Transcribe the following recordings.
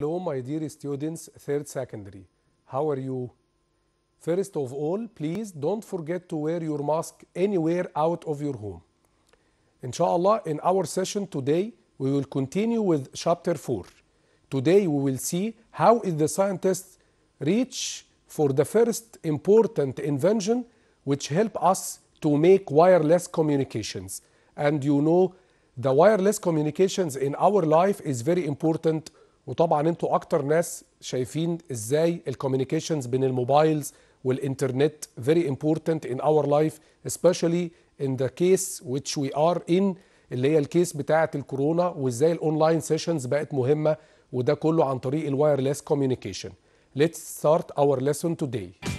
Hello, my dear students, third secondary. How are you? First of all, please don't forget to wear your mask anywhere out of your home. Inshallah, in our session today, we will continue with chapter 4. Today, we will see how is the scientists reach for the first important invention which help us to make wireless communications. And you know, the wireless communications in our life is very important وطبعا انتوا اكتر ناس شايفين ازاي الكوميونيكيشنز بين الموبايلز والانترنت فيري امبورتنت ان اور لايف especially ان ذا كيس which وي ار ان اللي هي الكيس بتاعه الكورونا وازاي الاونلاين سيشنز بقت مهمه وده كله عن طريق الوايرلس كوميونيكيشن Let's ستارت اور ليسون today.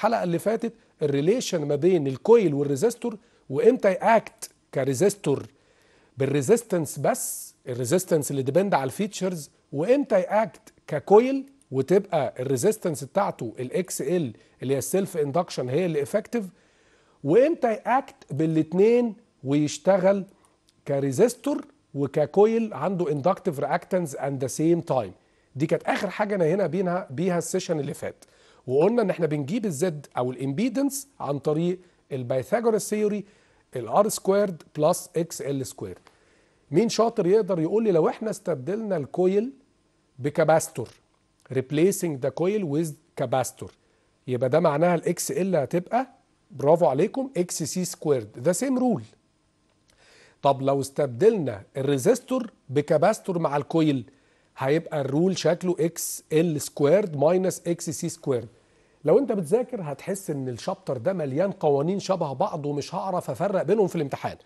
الحلقه اللي فاتت الريليشن ما بين الكويل والريزستور وامتى اكت كريزستور بالريزيستنس بس الريزيستنس اللي ديبند على الفيتشرز وامتى ياكت ككويل وتبقى الريزيستنس بتاعته الاكس ال اللي هي السيلف اندكشن هي اللي افكتيف وامتى ياكت بالاثنين ويشتغل كريزيستور وككويل عنده اندكتيف رياكتنس اند ذا سيم تايم دي كانت اخر حاجه نهينا بيها بيها السيشن اللي فات وقلنا ان احنا بنجيب الزد او الامبيدنس عن طريق البايثاغورس ثيوري الار سكويرد بلس اكس ال سكويرد مين شاطر يقدر يقول لي لو احنا استبدلنا الكويل بكاباستور ريبليسنج ذا كويل ويز كاباستور يبقى ده معناها الاكس ال هتبقى برافو عليكم اكس سي سكويرد ذا سيم رول طب لو استبدلنا الريزيستور بكاباستور مع الكويل هيبقى الرول شكله اكس ال سكويرد ماينس اكس سي سكويرد لو انت بتذاكر هتحس ان الشابتر ده مليان قوانين شبه بعض ومش هعرف افرق بينهم في الامتحان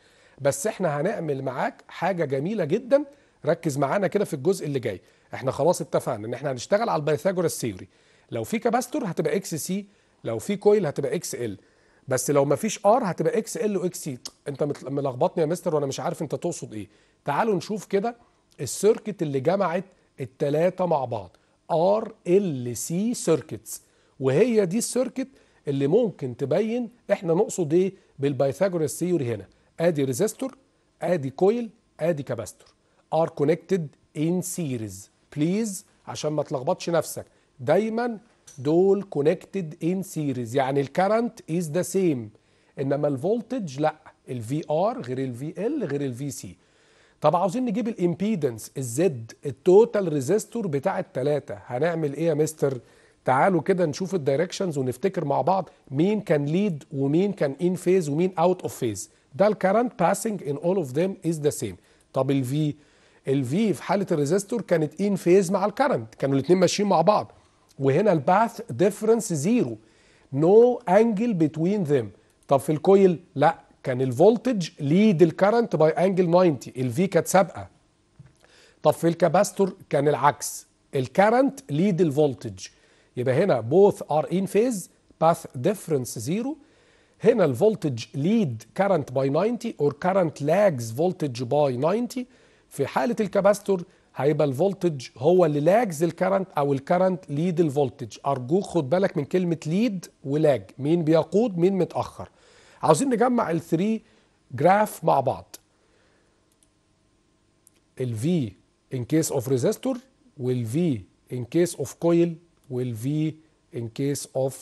بس احنا هنعمل معاك حاجه جميله جدا ركز معانا كده في الجزء اللي جاي احنا خلاص اتفقنا ان احنا هنشتغل على البيثاغورس ثيوري لو في كاباستور هتبقى اكس سي لو في كويل هتبقى اكس ال بس لو مفيش ار هتبقى اكس ال واكس سي انت ملخبطني يا مستر وانا مش عارف انت تقصد ايه تعالوا نشوف كده السيركت اللي جمعت التلاتة مع بعض ار ال سي سيركتس وهي دي السيركت اللي ممكن تبين احنا نقصد ايه بالبايثاغورس ثيوري هنا ادي ريزيستور ادي كويل ادي كاباستور ار كونكتد ان سيريز بليز عشان ما تلخبطش نفسك دايما دول كونكتد ان سيريز يعني الكرنت از ذا سيم انما الفولتج لا الفي ار غير الفي ال غير الفي سي طب عاوزين نجيب الامبيدنس الزد التوتال ريزيستور بتاع التلاتة هنعمل ايه يا مستر تعالوا كده نشوف الدايركشنز ونفتكر مع بعض مين كان ليد ومين كان ان فيز ومين اوت اوف فيز ده الكرنت باسنج ان اول اوف ذيم از ذا سيم طب الفي الفي في حاله الريزيستور كانت ان فيز مع الكرنت كانوا الاثنين ماشيين مع بعض وهنا الباث ديفرنس زيرو نو انجل بتوين ذيم طب في الكويل لا كان الفولتج ليد الكرنت باي انجل 90 الفي كانت سابقه طب في الكاباستور كان العكس الكرنت ليد الفولتج يبقى هنا بوث ار ان فيز باث ديفرنس زيرو هنا الفولتج ليد كرنت باي 90 اور كرنت لاجز فولتج باي 90 في حاله الكاباستور هيبقى الفولتج هو اللي لاجز الكرنت او الكرنت ليد الفولتج ارجوك خد بالك من كلمه ليد ولاج مين بيقود مين متاخر عاوزين نجمع ال 3 جراف مع بعض ال V in case of resistor وال V in case of coil وال V in case of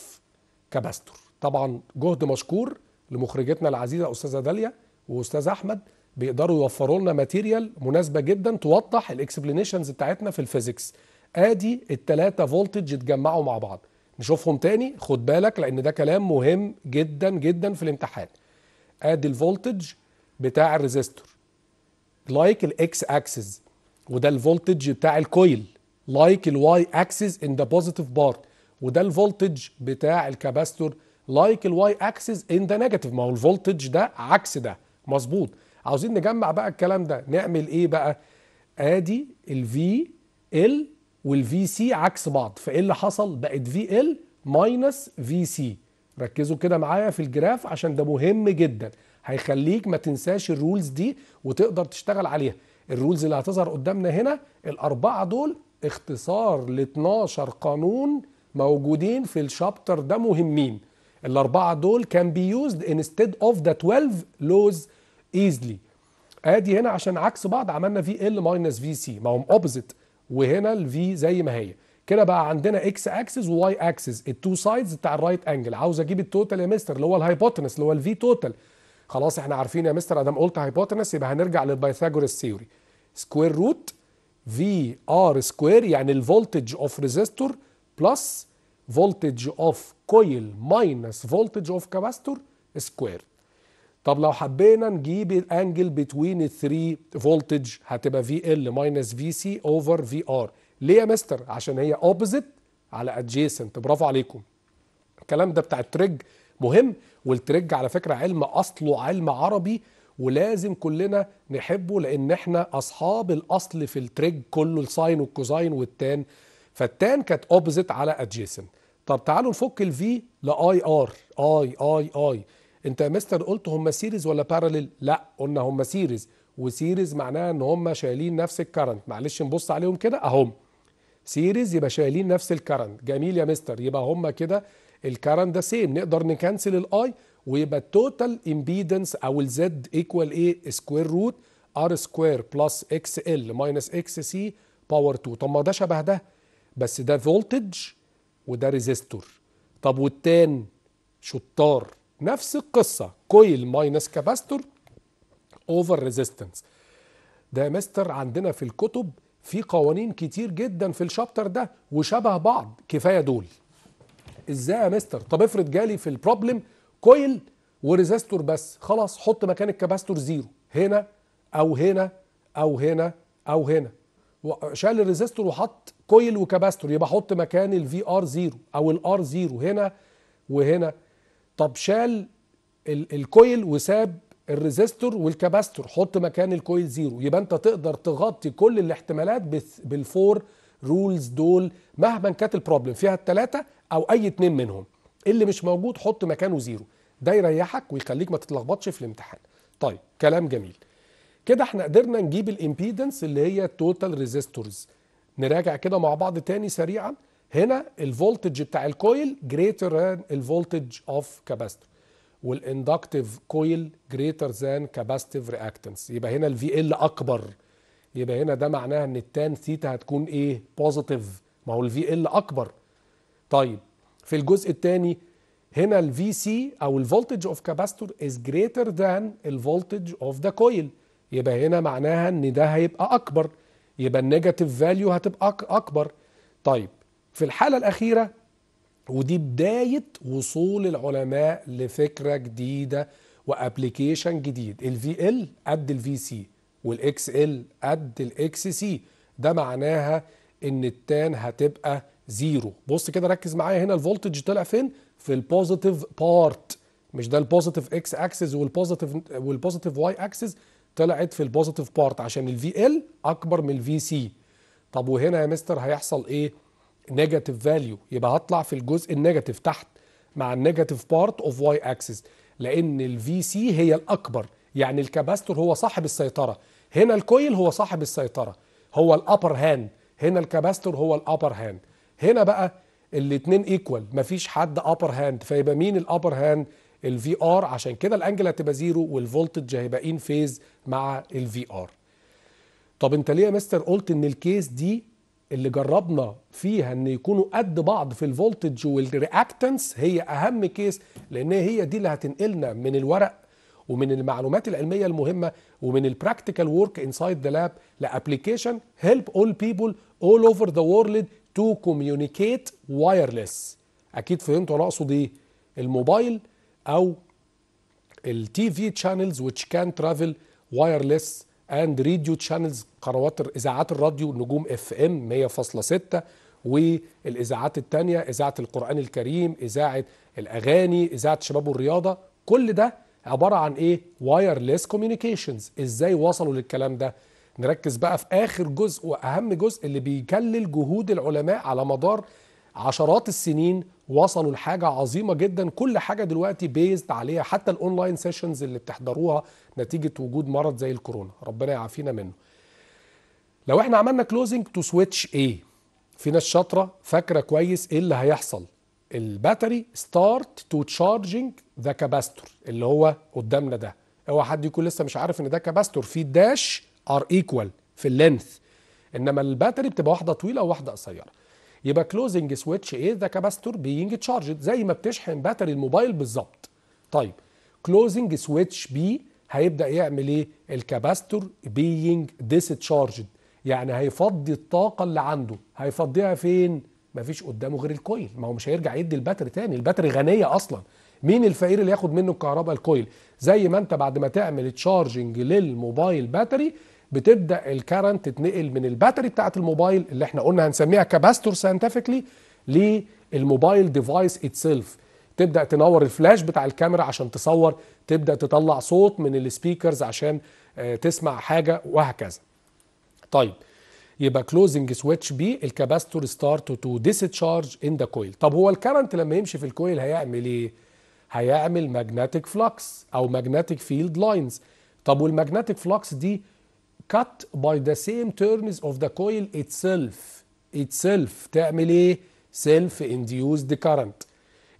capacitor طبعا جهد مشكور لمخرجتنا العزيزه استاذه داليا واستاذ احمد بيقدروا يوفروا لنا ماتيريال مناسبه جدا توضح الاكسبلينيشنز بتاعتنا في الفيزيكس ادي الثلاثه فولتج اتجمعوا مع بعض نشوفهم تاني خد بالك لان ده كلام مهم جدا جدا في الامتحان ادي الفولتج بتاع الريزيستور لايك الاكس اكسس وده الفولتج بتاع الكويل لايك الواي اكسس ان ذا بوزيتيف بارت وده الفولتج بتاع الكاباستور لايك الواي اكسس ان ذا نيجاتيف ما هو الفولتج ده عكس ده مظبوط عاوزين نجمع بقى الكلام ده نعمل ايه بقى ادي الفي ال والفي سي عكس بعض فايه اللي حصل بقت في ال ماينس في سي ركزوا كده معايا في الجراف عشان ده مهم جدا هيخليك ما تنساش الرولز دي وتقدر تشتغل عليها الرولز اللي هتظهر قدامنا هنا الاربعه دول اختصار ل 12 قانون موجودين في الشابتر ده مهمين الاربعه دول كان بي يوزد انستيد اوف ذا 12 لوز ايزلي ادي هنا عشان عكس بعض عملنا في ال ماينس في سي ما هم اوبزيت وهنا الفي زي ما هي كده بقى عندنا اكس اكسس وواي اكسس التو سايدز بتاع الرايت انجل عاوز اجيب التوتال يا مستر اللي هو الهايبوتنس اللي هو الفي توتال خلاص احنا عارفين يا مستر ادام قلت هايبوتنس يبقى هنرجع للبيثاغورس ثيوري سكوير روت في ار سكوير يعني الفولتج اوف ريزيستور بلس فولتج اوف كويل ماينس فولتج اوف كاباستور سكوير طب لو حبينا نجيب الانجل بتوين الثري 3 فولتج هتبقى في ال ماينس في سي اوفر في ار ليه يا مستر عشان هي اوبوزيت على ادجيسنت برافو عليكم الكلام ده بتاع التريج مهم والتريج على فكره علم اصله علم عربي ولازم كلنا نحبه لان احنا اصحاب الاصل في التريج كله الساين والكوزاين والتان فالتان كانت اوبوزيت على ادجيسنت طب تعالوا نفك الفي لاي ار اي اي اي انت يا مستر قلت هم سيريز ولا باراليل لا قلنا هم سيريز وسيريز معناها ان هم شايلين نفس الكرنت معلش نبص عليهم كده اهم سيريز يبقى شايلين نفس الكرنت جميل يا مستر يبقى هم كده الكرنت ده سيم نقدر نكنسل الاي ويبقى التوتال امبيدنس او الزد ايكوال ايه سكوير روت ار سكوير بلس اكس ال ماينس اكس سي باور 2 طب ما ده شبه ده بس ده فولتج وده ريزيستور طب والتان شطار نفس القصة كويل ماينس كاباستور اوفر ريزيستنس ده يا مستر عندنا في الكتب في قوانين كتير جدا في الشابتر ده وشبه بعض كفاية دول ازاي يا مستر طب افرض جالي في البروبلم كويل وريزيستور بس خلاص حط مكان الكاباستور زيرو هنا او هنا او هنا او هنا شال الريزيستور وحط كويل وكاباستور يبقى حط مكان الفي ار زيرو او الار زيرو هنا وهنا طب شال الكويل وساب الريزيستور والكباستور حط مكان الكويل زيرو يبقى انت تقدر تغطي كل الاحتمالات بالفور رولز دول مهما كانت البروبلم فيها الثلاثه او اي اتنين منهم اللي مش موجود حط مكانه زيرو ده يريحك ويخليك ما تتلخبطش في الامتحان طيب كلام جميل كده احنا قدرنا نجيب الامبيدنس اللي هي التوتال ريزيستورز نراجع كده مع بعض تاني سريعا هنا الفولتج بتاع الكويل جريتر ذان الفولتج اوف كاباستور والاندكتيف كويل جريتر ذان كاباستيف رياكتنس يبقى هنا الفي ال اكبر يبقى هنا ده معناها ان التان ثيتا هتكون ايه بوزيتيف ما هو الفي ال اكبر طيب في الجزء الثاني هنا الفي سي او الفولتج اوف كاباستور از جريتر ذان الفولتج اوف ذا كويل يبقى هنا معناها ان ده هيبقى اكبر يبقى النيجاتيف فاليو هتبقى اكبر طيب في الحالة الأخيرة ودي بداية وصول العلماء لفكرة جديدة وابلكيشن جديد الفي ال قد الفي سي والاكس ال قد الاكس سي ده معناها ان التان هتبقى زيرو بص كده ركز معايا هنا الفولتج طلع فين في البوزيتيف بارت مش ده البوزيتيف اكس اكسس والبوزيتيف والبوزيتيف واي اكسس طلعت في البوزيتيف بارت عشان الفي ال اكبر من الفي سي طب وهنا يا مستر هيحصل ايه نيجاتيف فاليو يبقى هطلع في الجزء النيجاتيف تحت مع النيجاتيف بارت اوف واي اكسس لان الفي سي هي الاكبر يعني الكاباستور هو صاحب السيطره هنا الكويل هو صاحب السيطره هو الابر هاند هنا الكاباستور هو الابر هاند هنا بقى الاثنين ايكوال مفيش حد ابر هاند فيبقى مين الابر هاند الفي ار عشان كده الانجل هتبقى زيرو والفولتج هيبقى ان فيز مع الفي ار طب انت ليه يا مستر قلت ان الكيس دي اللي جربنا فيها ان يكونوا قد بعض في الفولتج والرياكتنس هي اهم كيس لان هي دي اللي هتنقلنا من الورق ومن المعلومات العلميه المهمه ومن البراكتيكال ورك انسايد ذا لاب لابلكيشن هيلب اول بيبل اول اوفر ذا وورلد تو كوميونيكيت وايرلس اكيد فهمتوا انا اقصد ايه الموبايل او التي في شانلز which كان ترافل وايرلس اند ريديو تشانلز قنوات اذاعات الراديو نجوم اف ام 100.6 والاذاعات الثانيه اذاعه القران الكريم اذاعه الاغاني اذاعه الشباب والرياضه كل ده عباره عن ايه وايرلس كوميونيكيشنز ازاي وصلوا للكلام ده نركز بقى في اخر جزء واهم جزء اللي بيكلل جهود العلماء على مدار عشرات السنين وصلوا لحاجه عظيمه جدا كل حاجه دلوقتي بيزد عليها حتى الاونلاين سيشنز اللي بتحضروها نتيجه وجود مرض زي الكورونا ربنا يعافينا منه لو احنا عملنا كلوزنج تو سويتش ايه في ناس شاطره فاكره كويس ايه اللي هيحصل الباتري ستارت تو تشارجنج ذا كاباستور اللي هو قدامنا ده اوعى حد يكون لسه مش عارف ان ده كاباستور في داش ار ايكوال في اللينث انما الباتري بتبقى واحده طويله وواحده قصيره يبقى كلوزنج سويتش ايه ذا كاباستور بينج تشارجد زي ما بتشحن باتري الموبايل بالظبط طيب كلوزنج سويتش بي هيبدا يعمل ايه الكاباستور بينج ديستشارجد يعني هيفضي الطاقه اللي عنده هيفضيها فين مفيش قدامه غير الكويل ما هو مش هيرجع يدي الباتري تاني الباتري غنيه اصلا مين الفقير اللي ياخد منه الكهرباء الكويل زي ما انت بعد ما تعمل تشارجنج للموبايل باتري بتبدا الكارنت تتنقل من الباتري بتاعه الموبايل اللي احنا قلنا هنسميها كاباستور ساينتفكلي للموبايل ديفايس اتسيلف تبدا تنور الفلاش بتاع الكاميرا عشان تصور تبدا تطلع صوت من السبيكرز عشان آه، تسمع حاجه وهكذا طيب يبقى كلوزنج سويتش بي الكاباستور ستارت تو ديسشارج ان ذا كويل طب هو الكرنت لما يمشي في الكويل هيعمل ايه هيعمل ماجنتيك فلكس او ماجنتيك فيلد لاينز طب والماجنتيك فلكس دي cut by the same terms of the coil itself itself تعمل ايه self induced current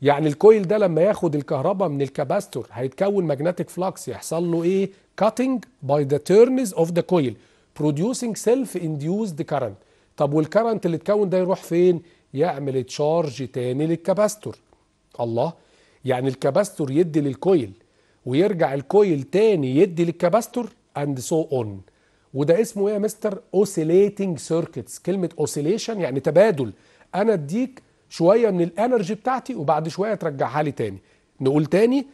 يعني الكويل ده لما ياخد الكهرباء من الكاباستور هيتكون ماجنتيك فلكس يحصل له ايه cutting by the turns of the coil producing self induced current طب والكرنت اللي اتكون ده يروح فين يعمل تشارج تاني للكاباستور الله يعني الكاباستور يدي للكويل ويرجع الكويل تاني يدي للكاباستور and so on وده اسمه ايه يا مستر اوسيليتنج سيركتس كلمه اوسيليشن يعني تبادل انا اديك شويه من الانرجي بتاعتي وبعد شويه ترجعها لي تاني نقول تاني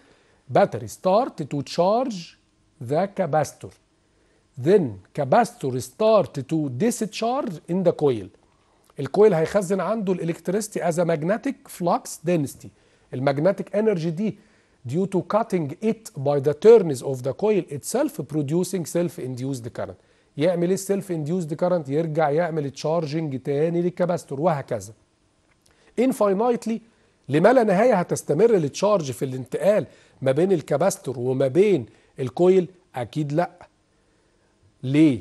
battery start to charge the capacitor then capacitor start to discharge in the coil الكويل هيخزن عنده الالكتريستي از ماجنتيك flux density الماجنتيك انرجي دي due to cutting it by the turns of the coil itself producing self induced current يعمل ايه السيلف انديوزد كارنت يرجع يعمل تشارجنج تاني للكباستور وهكذا انفاينايتلي لما لا نهايه هتستمر التشارج في الانتقال ما بين الكباستور وما بين الكويل اكيد لا ليه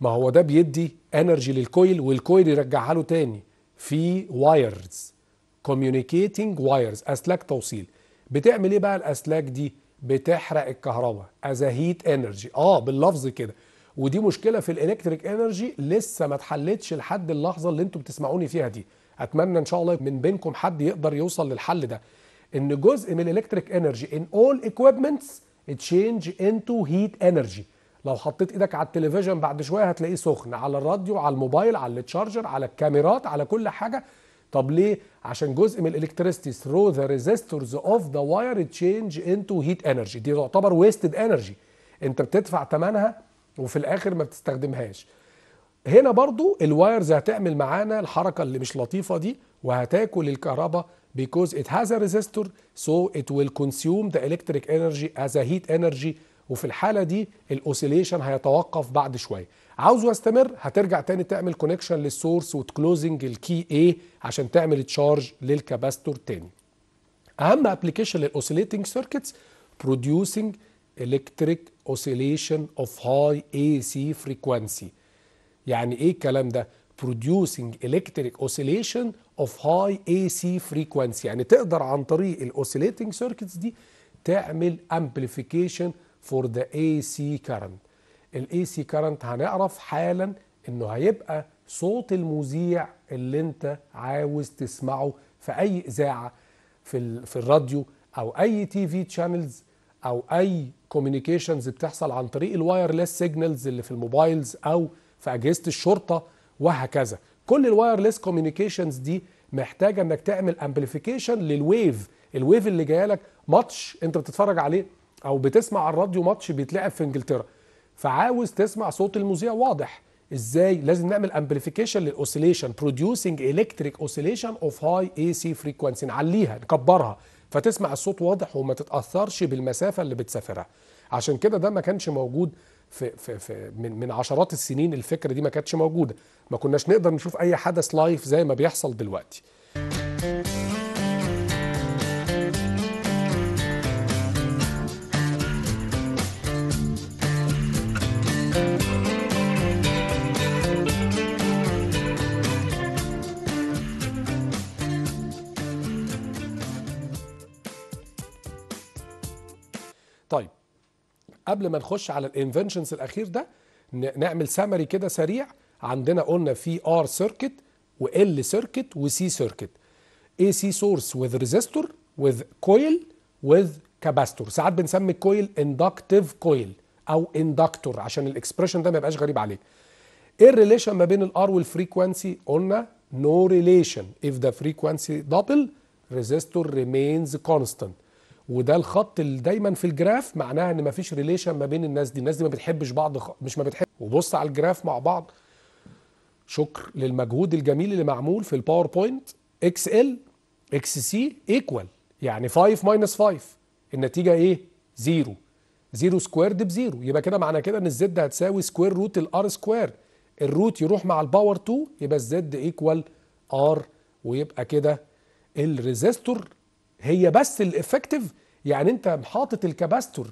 ما هو ده بيدي انرجي للكويل والكويل يرجعها له تاني في وايرز كوميونيكيتنج وايرز اسلاك توصيل بتعمل ايه بقى الاسلاك دي بتحرق الكهرباء از هيت انرجي اه باللفظ كده ودي مشكله في الالكتريك انرجي لسه ما اتحلتش لحد اللحظه اللي انتم بتسمعوني فيها دي اتمنى ان شاء الله من بينكم حد يقدر يوصل للحل ده ان جزء من الالكتريك انرجي ان اول ايكويبمنتس تشينج انتو هيت انرجي لو حطيت ايدك على التلفزيون بعد شويه هتلاقيه سخن على الراديو على الموبايل على التشارجر على الكاميرات على كل حاجه طب ليه عشان جزء من الالكتريستي ثرو ذا ريزيستورز اوف ذا واير تشينج انتو هيت انرجي دي تعتبر ويستد انرجي انت بتدفع ثمنها وفي الاخر ما بتستخدمهاش هنا برضو الوايرز هتعمل معانا الحركة اللي مش لطيفة دي وهتاكل الكهرباء because it has a resistor so it will consume the electric energy as a heat energy وفي الحالة دي الاوسيليشن هيتوقف بعد شوية عاوزه يستمر هترجع تاني تعمل كونكشن للسورس وتكلوزنج الكي ايه عشان تعمل تشارج للكاباستور تاني اهم ابلكيشن للاوسيليتنج سيركتس producing electric oscillation of high AC frequency يعني ايه الكلام ده producing electric oscillation of high AC frequency يعني تقدر عن طريق الاوسيليتنج سيركتس دي تعمل amplification for the AC current ال AC current هنعرف حالا انه هيبقى صوت المذيع اللي انت عاوز تسمعه في اي اذاعه في, في الراديو او اي تي في تشانلز او اي كوميونيكيشنز بتحصل عن طريق الوايرلس سيجنالز اللي في الموبايلز او في اجهزه الشرطه وهكذا كل الوايرلس كوميونيكيشنز دي محتاجه انك تعمل امبليفيكيشن للويف الويف اللي جايه لك ماتش انت بتتفرج عليه او بتسمع على الراديو ماتش بيتلعب في انجلترا فعاوز تسمع صوت المذيع واضح ازاي لازم نعمل امبليفيكيشن للاوسيليشن بروديوسنج الكتريك اوسيليشن اوف هاي اي سي فريكوانسي نعليها نكبرها فتسمع الصوت واضح وما تتاثرش بالمسافه اللي بتسافرها عشان كده ده ما كانش موجود في في في من, من عشرات السنين الفكره دي ما كانتش موجوده ما كناش نقدر نشوف اي حدث لايف زي ما بيحصل دلوقتي طيب قبل ما نخش على الانفنشنز الاخير ده نعمل سمري كده سريع عندنا قلنا في ار سيركت وال سيركت وسي سيركت اي سي سورس وذ ريزيستور وذ كويل وذ كاباستور ساعات بنسمي الكويل اندكتيف كويل او اندكتور عشان الاكسبريشن ده ما يبقاش غريب عليك ايه الريليشن ما بين الار والفريكوانسي قلنا نو ريليشن اف ذا فريكوانسي دبل ريزيستور ريمينز كونستانت وده الخط اللي دايما في الجراف معناها ان مفيش ريليشن ما بين الناس دي الناس دي ما بتحبش بعض خ... مش ما بتحب وبص على الجراف مع بعض شكر للمجهود الجميل اللي معمول في الباوربوينت اكس ال اكس سي ايكوال يعني 5 ماينس 5 النتيجه ايه زيرو زيرو سكويرد بزيرو يبقى كده معنى كده ان الزد هتساوي سكوير روت الار سكوير الروت يروح مع الباور 2 يبقى الزد ايكوال ار ويبقى كده الريزيستور هي بس الافكتيف يعني انت حاطط الكباستور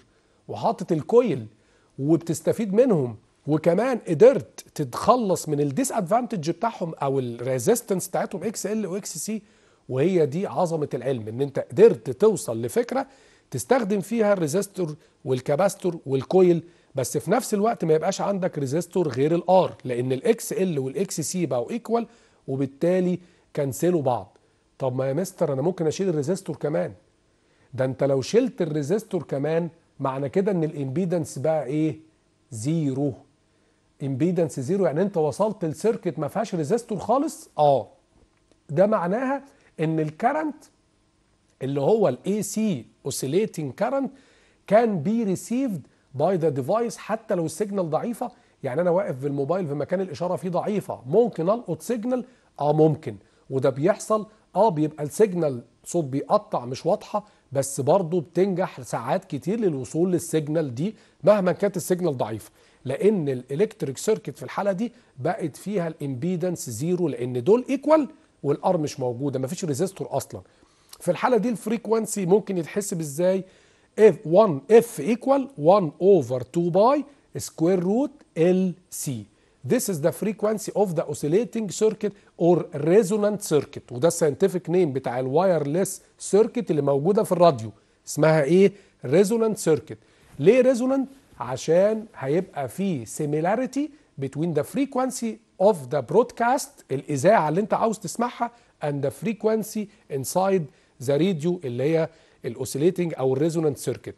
وحاطط الكويل وبتستفيد منهم وكمان قدرت تتخلص من الديس ادفانتج بتاعهم او الريزيستنس بتاعتهم اكس ال واكس سي وهي دي عظمه العلم ان انت قدرت توصل لفكره تستخدم فيها الريزيستور والكباستور والكويل بس في نفس الوقت ما يبقاش عندك ريزيستور غير الار لان الاكس ال والاكس سي بقوا ايكوال وبالتالي كنسلوا بعض طب ما يا مستر انا ممكن اشيل الريزيستور كمان ده انت لو شلت الريزيستور كمان معنى كده ان الامبيدنس بقى ايه زيرو امبيدنس زيرو يعني انت وصلت لسيركت ما فيهاش ريزيستور خالص اه ده معناها ان الكرنت اللي هو الاي سي اوسيليتنج كرنت كان بي ريسيفد باي ذا ديفايس حتى لو السيجنال ضعيفه يعني انا واقف في الموبايل في مكان الاشاره فيه ضعيفه ممكن القط سيجنال اه ممكن وده بيحصل اه بيبقى السيجنال صوت بيقطع مش واضحه بس برضه بتنجح ساعات كتير للوصول للسيجنال دي مهما كانت السيجنال ضعيفه لان الالكتريك سيركت في الحاله دي بقت فيها الامبيدنس زيرو لان دول ايكوال والار مش موجوده مفيش ريزيستور اصلا في الحاله دي الفريكوانسي ممكن يتحسب ازاي اف 1 اف ايكوال 1 اوفر 2 باي سكوير روت ال سي This is the frequency of the oscillating circuit or resonant circuit وده scientific نيم بتاع الوايرلس سيركت اللي موجوده في الراديو اسمها ايه؟ resonant circuit ليه resonant؟ عشان هيبقى فيه similarity between the frequency of the broadcast الإذاعة اللي أنت عاوز تسمعها and the frequency inside the radio اللي هي الأوسيليتنج أو الريزونانت سيركت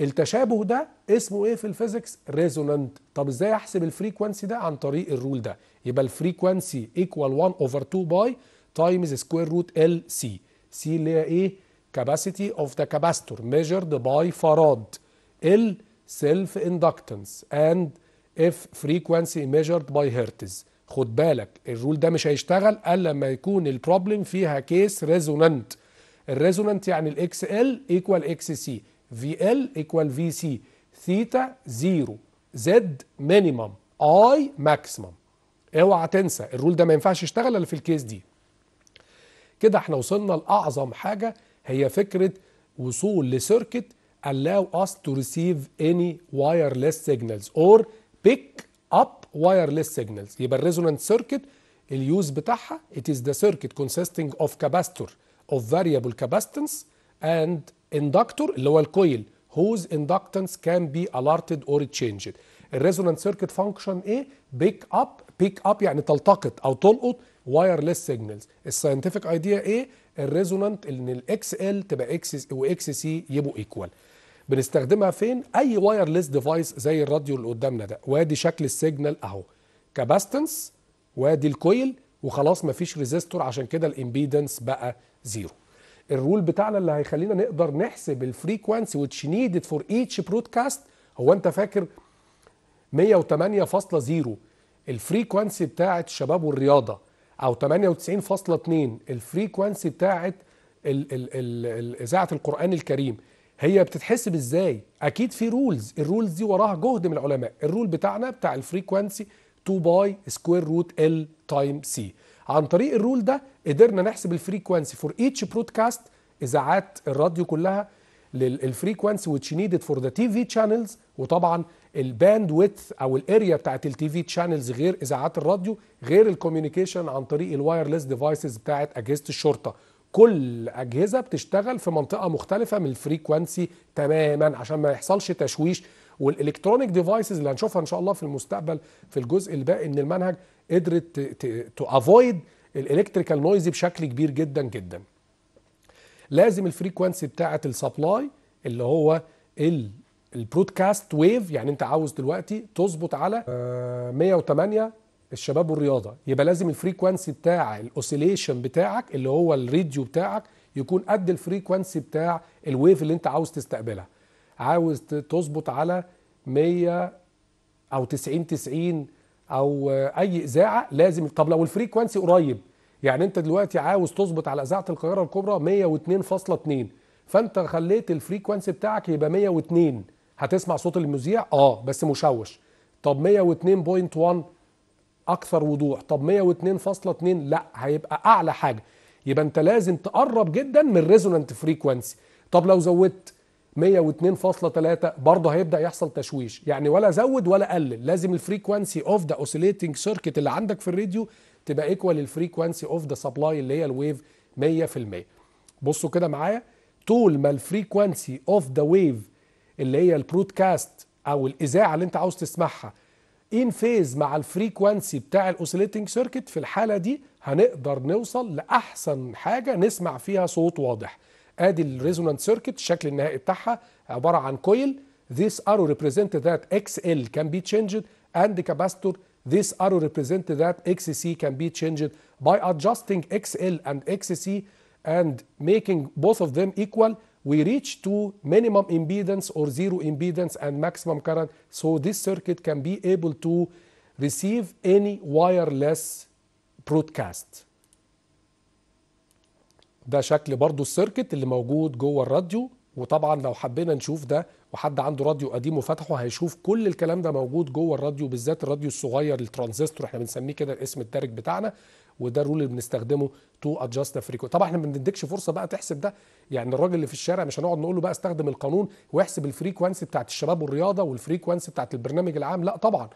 التشابه ده اسمه ايه في الفيزيكس ريزونانت طب ازاي احسب الفريكوانسي ده عن طريق الرول ده يبقى الفريكوانسي ايكوال 1 اوفر 2 باي تايمز سكوير روت ال سي سي اللي هي ايه كاباسيتي اوف ذا كاباستور ميجرد باي فراد ال سيلف اندكتنس اند اف فريكوانسي ميجرد باي هرتز خد بالك الرول ده مش هيشتغل الا لما يكون البروبلم فيها كيس ريزونانت الريزونانت يعني الاكس ال ايكوال اكس سي في ال ايكوال في سي ثيتا زيرو زد مينيمم اي ماكسيمم اوعى تنسى الرول ده ما ينفعش يشتغل الا في الكيس دي كده احنا وصلنا لاعظم حاجه هي فكره وصول لسيركت allow us to receive any wireless signals or pick up wireless signals يبقى الريزونانت سيركت اليوز بتاعها it is the circuit consisting of capacitor of variable capacitance and اندكتور اللي هو الكويل whose inductance can be alerted or changed الريزونانس سيركت فانكشن ايه بيك اب بيك اب يعني تلتقط او تلقط وايرلس سيجنالز الساينتفك ايديا ايه الريزونانت ان الاكس ال تبقى اكس واكس سي يبقوا ايكوال بنستخدمها فين اي وايرلس ديفايس زي الراديو اللي قدامنا ده وادي شكل السيجنال اهو كاباستنس وادي الكويل وخلاص مفيش ريزيستور عشان كده الامبيدنس بقى زيرو الرول بتاعنا اللي هيخلينا نقدر نحسب الفريكوانسي واتش نيدد فور ايتش برودكاست هو انت فاكر 108.0 الفريكوانسي بتاعت الشباب والرياضه او 98.2 الفريكوانسي بتاعت اذاعه القران الكريم هي بتتحسب ازاي اكيد في رولز الرولز دي وراها جهد من العلماء الرول بتاعنا بتاع الفريكوانسي 2 باي سكوير روت ال تايم سي عن طريق الرول ده قدرنا نحسب الفريكوانسي فور ايتش برودكاست اذاعات الراديو كلها للفريكوانسي ويتش نيدد فور ذا تي في شانلز وطبعا الباند ويدث او الاريا بتاعت التي في شانلز غير اذاعات الراديو غير الكوميونيكيشن عن طريق الوايرلس ديفايسز بتاعت اجهزه الشرطه كل اجهزه بتشتغل في منطقه مختلفه من الفريكوانسي تماما عشان ما يحصلش تشويش والالكترونيك ديفايسز اللي هنشوفها ان شاء الله في المستقبل في الجزء الباقي من المنهج قدرت تافويد الالكتريكال نويز بشكل كبير جدا جدا لازم الفريكوانسي بتاعه السبلاي اللي هو البرودكاست ويف يعني انت عاوز دلوقتي تظبط على 108 آه، الشباب والرياضه يبقى لازم الفريكوانسي بتاع الاوسيليشن بتاعك اللي هو الريديو بتاعك يكون قد الفريكوانسي بتاع الويف اللي انت عاوز تستقبلها عاوز تظبط على 100 او 90 90 او اي اذاعه لازم طب لو الفريكوانسي قريب يعني انت دلوقتي عاوز تظبط على اذاعه القاهره الكبرى 102.2 فانت خليت الفريكوانسي بتاعك يبقى 102 هتسمع صوت المذيع اه بس مشوش طب 102.1 اكثر وضوح طب 102.2 لا هيبقى اعلى حاجه يبقى انت لازم تقرب جدا من ريزونانت فريكوانسي طب لو زودت 102.3 برضه هيبدا يحصل تشويش يعني ولا زود ولا قلل لازم الفريكوانسي اوف ذا اوسيليتنج سيركت اللي عندك في الراديو تبقى ايكوال للفريكوانسي اوف ذا سبلاي اللي هي الويف 100% بصوا كده معايا طول ما الفريكوانسي اوف ذا ويف اللي هي البرودكاست او الاذاعه اللي انت عاوز تسمعها ان فيز مع الفريكوانسي بتاع الاوسيليتنج سيركت في الحاله دي هنقدر نوصل لاحسن حاجه نسمع فيها صوت واضح ادي الريزونانس سيركت الشكل النهائي بتاعها عباره عن كويل this arrow represent that XL can be changed and the capacitor this arrow represent that XC can be changed by adjusting XL and XC and making both of them equal we reach to minimum impedance or zero impedance and maximum current so this circuit can be able to receive any wireless broadcast ده شكل برضو السيركت اللي موجود جوه الراديو وطبعا لو حبينا نشوف ده وحد عنده راديو قديم وفتحه هيشوف كل الكلام ده موجود جوه الراديو بالذات الراديو الصغير الترانزستور احنا بنسميه كده الاسم الدارج بتاعنا وده الرول اللي بنستخدمه تو ادجاست فريكوينسي طبعا احنا ما بنديكش فرصه بقى تحسب ده يعني الراجل اللي في الشارع مش هنقعد نقول له بقى استخدم القانون واحسب الفريكوانسي بتاعت الشباب والرياضه والفريكوانسي بتاعت البرنامج العام لا طبعا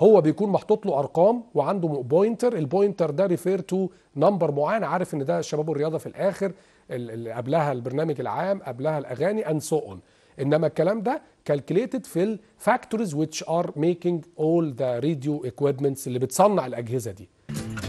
هو بيكون محطوط له ارقام وعنده بوينتر البوينتر ده ريفير تو نمبر معين عارف ان ده شباب الرياضه في الاخر اللي قبلها البرنامج العام قبلها الاغاني اند سو اون انما الكلام ده كالكليتد في الفاكتورز which ار ميكينج اول ذا راديو equipments اللي بتصنع الاجهزه دي